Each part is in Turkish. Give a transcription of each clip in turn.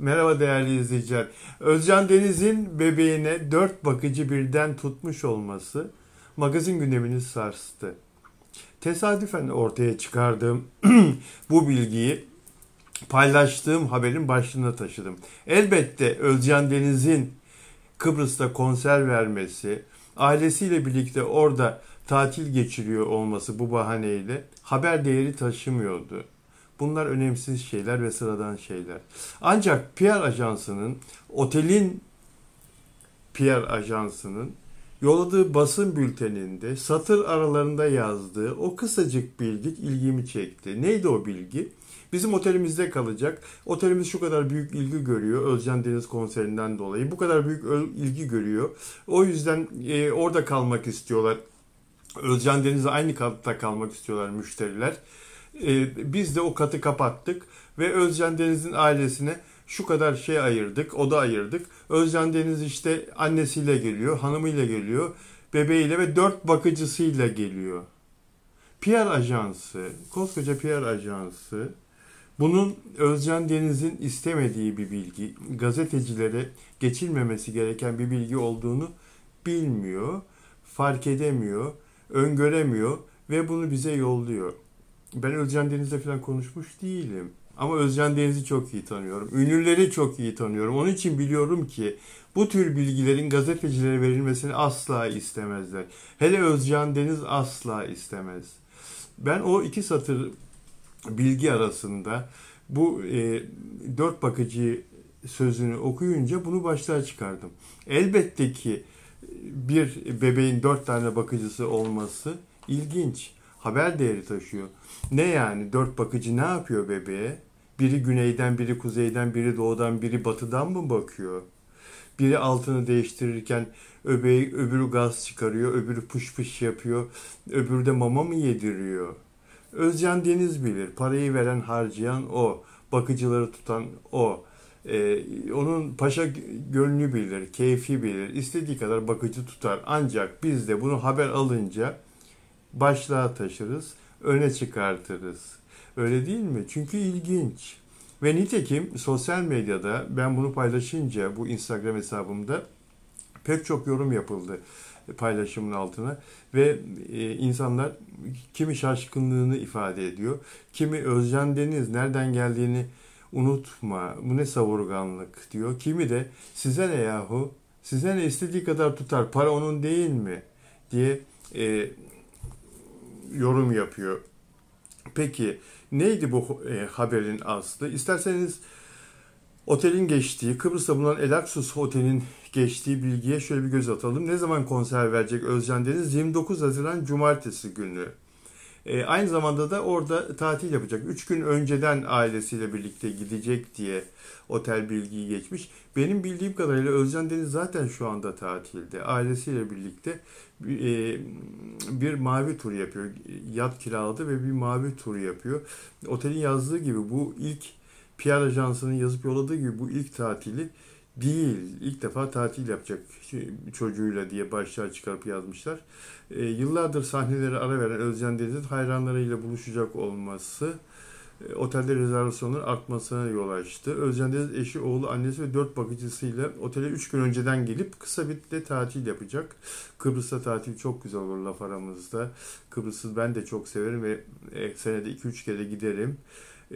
Merhaba değerli izleyiciler. Özcan Deniz'in bebeğine dört bakıcı birden tutmuş olması magazin gündemini sarstı. Tesadüfen ortaya çıkardığım bu bilgiyi paylaştığım haberin başlığına taşıdım. Elbette Özcan Deniz'in Kıbrıs'ta konser vermesi, ailesiyle birlikte orada tatil geçiriyor olması bu bahaneyle haber değeri taşımıyordu. Bunlar önemsiz şeyler ve sıradan şeyler. Ancak PR ajansının, otelin PR ajansının yolladığı basın bülteninde satır aralarında yazdığı o kısacık bilgi ilgimi çekti. Neydi o bilgi? Bizim otelimizde kalacak. Otelimiz şu kadar büyük ilgi görüyor Özcan Deniz konserinden dolayı. Bu kadar büyük ilgi görüyor. O yüzden e, orada kalmak istiyorlar. Özcan Deniz'le aynı katta kalmak istiyorlar müşteriler. E, biz de o katı kapattık ve Özcan Deniz'in ailesine şu kadar şey ayırdık, oda ayırdık. Özcan Deniz işte annesiyle geliyor, hanımıyla geliyor, bebeğiyle ve dört bakıcısıyla geliyor. PR ajansı, koskoca PR ajansı bunun Özcan Deniz'in istemediği bir bilgi, gazetecilere geçilmemesi gereken bir bilgi olduğunu bilmiyor, fark edemiyor, öngöremiyor ve bunu bize yolluyor ben Özcan Deniz'le falan konuşmuş değilim. Ama Özcan Deniz'i çok iyi tanıyorum. Ünlüleri çok iyi tanıyorum. Onun için biliyorum ki bu tür bilgilerin gazetecilere verilmesini asla istemezler. Hele Özcan Deniz asla istemez. Ben o iki satır bilgi arasında bu e, dört bakıcı sözünü okuyunca bunu başlığa çıkardım. Elbette ki bir bebeğin dört tane bakıcısı olması ilginç haber değeri taşıyor. Ne yani dört bakıcı ne yapıyor bebeğe? Biri güneyden, biri kuzeyden, biri doğudan, biri batıdan mı bakıyor? Biri altını değiştirirken öbeği, öbürü gaz çıkarıyor, öbürü pış pış yapıyor, öbürü de mama mı yediriyor? Özcan Deniz bilir. Parayı veren harcayan o. Bakıcıları tutan o. Ee, onun paşa gönlü bilir, keyfi bilir. istediği kadar bakıcı tutar. Ancak biz de bunu haber alınca başlığa taşırız, öne çıkartırız. Öyle değil mi? Çünkü ilginç. Ve nitekim sosyal medyada ben bunu paylaşınca bu Instagram hesabımda pek çok yorum yapıldı paylaşımın altına ve e, insanlar kimi şaşkınlığını ifade ediyor. Kimi Özcan Deniz nereden geldiğini unutma bu ne savurganlık diyor. Kimi de size ne yahu size ne istediği kadar tutar para onun değil mi diye e, yorum yapıyor. Peki neydi bu e, haberin aslı? İsterseniz otelin geçtiği, Kıbrıs'ta bulunan Elaksus Otel'in geçtiği bilgiye şöyle bir göz atalım. Ne zaman konser verecek Özcan Deniz? 29 Haziran Cumartesi günü. E, aynı zamanda da orada tatil yapacak. Üç gün önceden ailesiyle birlikte gidecek diye otel bilgiyi geçmiş. Benim bildiğim kadarıyla Özcan Deniz zaten şu anda tatilde. Ailesiyle birlikte e, bir mavi tur yapıyor. Yat kiraladı ve bir mavi tur yapıyor. Otelin yazdığı gibi bu ilk PR ajansının yazıp yolladığı gibi bu ilk tatili değil. İlk defa tatil yapacak şey, çocuğuyla diye başlığa çıkarıp yazmışlar. E, yıllardır sahneleri ara veren Özcan Deniz'in hayranlarıyla buluşacak olması e, otelde rezervasyonların artmasına yol açtı. Özcan Deniz eşi, oğlu, annesi ve dört bakıcısıyla otele üç gün önceden gelip kısa bir de tatil yapacak. Kıbrıs'ta tatil çok güzel olur laf aramızda. Kıbrıs'ı ben de çok severim ve e, senede iki üç kere giderim.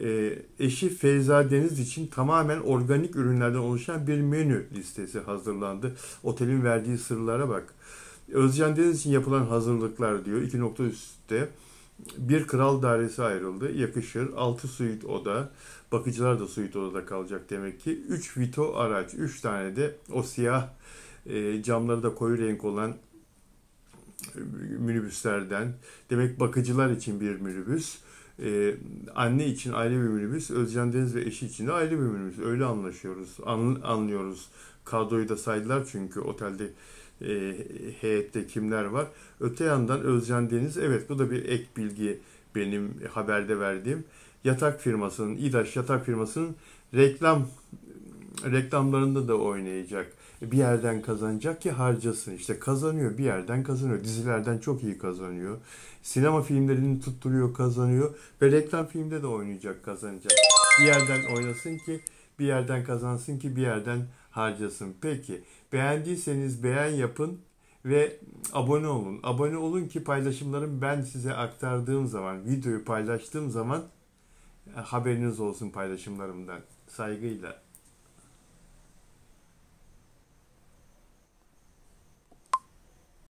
Ee, eşi Feyza Deniz için tamamen organik ürünlerden oluşan bir menü listesi hazırlandı. Otelin verdiği sırlara bak. Özcan Deniz için yapılan hazırlıklar diyor. 2 nokta üstte. Bir kral dairesi ayrıldı. Yakışır. 6 suit oda. Bakıcılar da suit odada kalacak demek ki. 3 Vito araç. 3 tane de o siyah e, camları da koyu renk olan minibüslerden. Demek bakıcılar için bir minibüs. Ee, anne için aile bir minibüs, Özcan Deniz ve eşi için de aile bir minibüs. Öyle anlaşıyoruz, an, anlıyoruz. Kadroyu da saydılar çünkü otelde e, heyette kimler var. Öte yandan Özcan Deniz, evet bu da bir ek bilgi benim haberde verdiğim. Yatak firmasının, İdaş yatak firmasının reklam reklamlarında da oynayacak bir yerden kazanacak ki harcasın. İşte kazanıyor bir yerden kazanıyor. Dizilerden çok iyi kazanıyor. Sinema filmlerini tutturuyor kazanıyor. Ve reklam filmde de oynayacak kazanacak. Bir yerden oynasın ki bir yerden kazansın ki bir yerden harcasın. Peki beğendiyseniz beğen yapın ve abone olun. Abone olun ki paylaşımlarım ben size aktardığım zaman, videoyu paylaştığım zaman e, haberiniz olsun paylaşımlarımdan. Saygıyla.